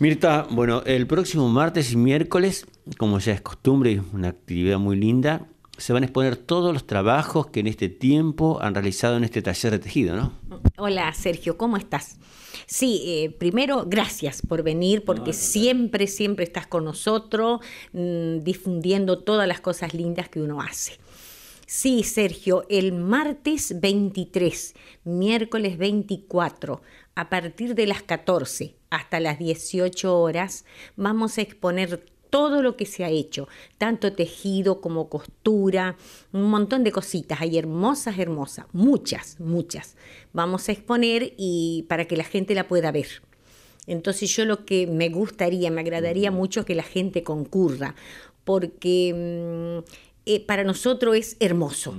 Mirta, bueno, el próximo martes y miércoles, como ya es costumbre, y una actividad muy linda, se van a exponer todos los trabajos que en este tiempo han realizado en este taller de tejido, ¿no? Hola Sergio, ¿cómo estás? Sí, eh, primero, gracias por venir, porque siempre, siempre estás con nosotros, mm, difundiendo todas las cosas lindas que uno hace. Sí, Sergio, el martes 23, miércoles 24, a partir de las 14 hasta las 18 horas, vamos a exponer todo lo que se ha hecho, tanto tejido como costura, un montón de cositas, hay hermosas, hermosas, muchas, muchas. Vamos a exponer y para que la gente la pueda ver. Entonces yo lo que me gustaría, me agradaría mm. mucho que la gente concurra, porque mm, eh, para nosotros es hermoso,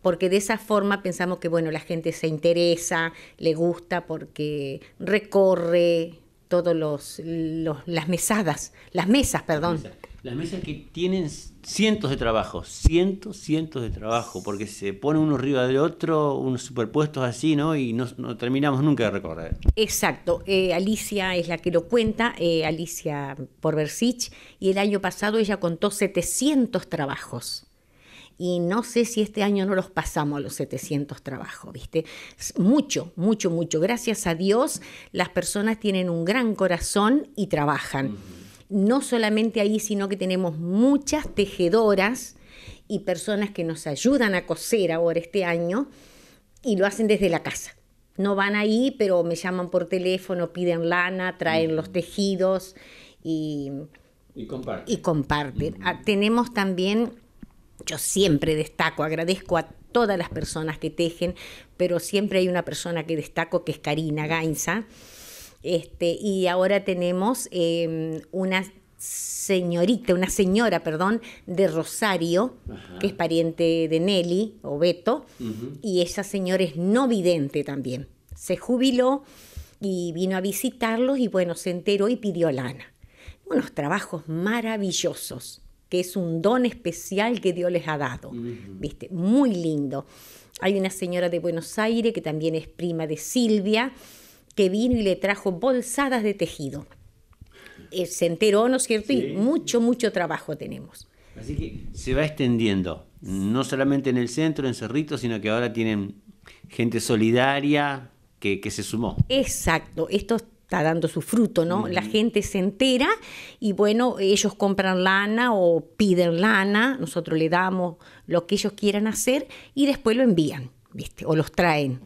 porque de esa forma pensamos que bueno, la gente se interesa, le gusta porque recorre todas los, las mesadas, las mesas, perdón. Las mesas que tienen cientos de trabajos, cientos, cientos de trabajo, porque se pone uno arriba del otro, unos superpuestos así, ¿no? Y no, terminamos nunca de recorrer. Exacto. Eh, Alicia es la que lo cuenta, eh, Alicia Porversich, y el año pasado ella contó 700 trabajos y no sé si este año no los pasamos a los 700 trabajos, ¿viste? Mucho, mucho, mucho. Gracias a Dios las personas tienen un gran corazón y trabajan. No solamente ahí, sino que tenemos muchas tejedoras y personas que nos ayudan a coser ahora este año y lo hacen desde la casa. No van ahí, pero me llaman por teléfono, piden lana, traen los tejidos y... Y comparten. Y comparten. Ah, tenemos también yo siempre destaco, agradezco a todas las personas que tejen, pero siempre hay una persona que destaco que es Karina Gainza. Este, y ahora tenemos em, una señorita, una señora, perdón, de Rosario, que es pariente de Nelly o Beto, y esa señora es no vidente también. Se jubiló y vino a visitarlos y bueno, se enteró y pidió lana. Unos trabajos maravillosos que es un don especial que Dios les ha dado, ¿viste? Muy lindo. Hay una señora de Buenos Aires que también es prima de Silvia, que vino y le trajo bolsadas de tejido. Eh, se enteró, ¿no es cierto? Y mucho, mucho trabajo tenemos. Así que se va extendiendo, no solamente en el centro, en Cerrito, sino que ahora tienen gente solidaria que, que se sumó. Exacto, estos está dando su fruto, ¿no? La gente se entera y bueno, ellos compran lana o piden lana, nosotros le damos lo que ellos quieran hacer y después lo envían, ¿viste? O los traen.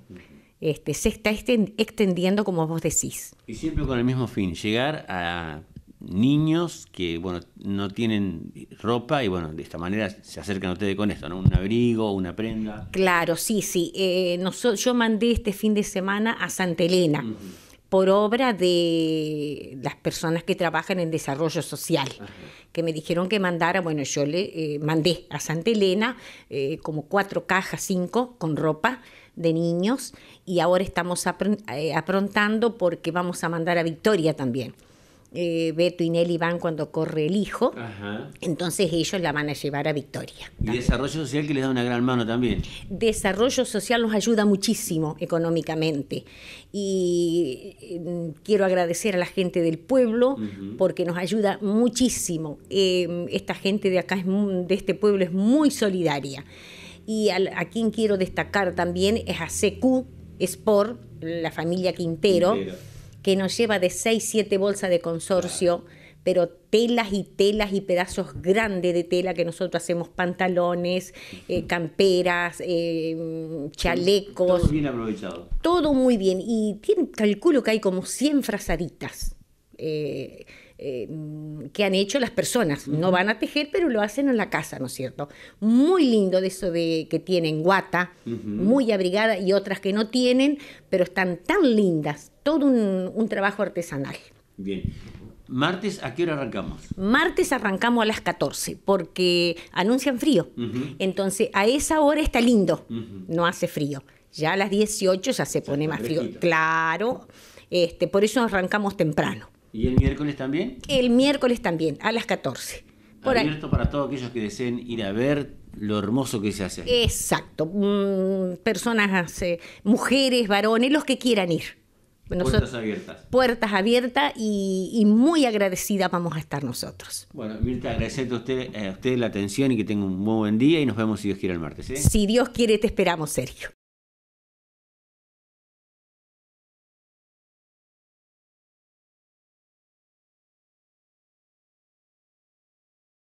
Este, se está extendiendo como vos decís. Y siempre con el mismo fin, llegar a niños que bueno no tienen ropa y bueno de esta manera se acercan ustedes con esto no un abrigo una prenda claro sí sí eh, yo mandé este fin de semana a Santa Elena por obra de las personas que trabajan en desarrollo social, que me dijeron que mandara, bueno, yo le eh, mandé a Santa Elena eh, como cuatro cajas, cinco, con ropa de niños, y ahora estamos eh, aprontando porque vamos a mandar a Victoria también. Eh, Beto y Nelly van cuando corre el hijo, entonces ellos la van a llevar a Victoria. Y desarrollo social que les da una gran mano también. Desarrollo social nos ayuda muchísimo económicamente. Y mm, quiero agradecer a la gente del pueblo porque nos ayuda muchísimo. Em, esta gente de acá, es de este pueblo, es muy solidaria. Y a quien quiero destacar también es a CQ Sport, la familia Quintero que nos lleva de 6, 7 bolsas de consorcio, pero telas y telas y pedazos grandes de tela que nosotros hacemos pantalones, eh, camperas, eh, mm, chalecos. Todo bien aprovechado. Todo muy bien. Y calculo que hay como 100 frazaditas. Eh, eh, mm, que han hecho las personas. No van a tejer, pero lo hacen en la casa, ¿no es cierto? Muy lindo de eso de que tienen guata, muy abrigada, y otras que no tienen, pero están tan lindas. Todo un, trabajo artesanal. Bien. Martes, ¿a qué hora arrancamos? Martes arrancamos a las 14, porque anuncian frío. Entonces, a esa hora está lindo, no hace frío. Ya a las 18 ya se pone más frío. Claro, este, por eso arrancamos temprano. ¿Y el miércoles también? El miércoles también, a las 14. Abierto para todos aquellos que deseen ir a ver lo hermoso que se hace. Exacto. Mm, personas, eh, mujeres, varones, los que quieran ir. puertas abiertas. Puertas abiertas y, muy agradecida vamos a estar nosotros. Bueno, Mirta, agradecerte a usted, a usted la atención y que tenga un muy buen día y nos vemos si Dios quiere el martes. ¿eh? Si Dios quiere, te esperamos, Sergio.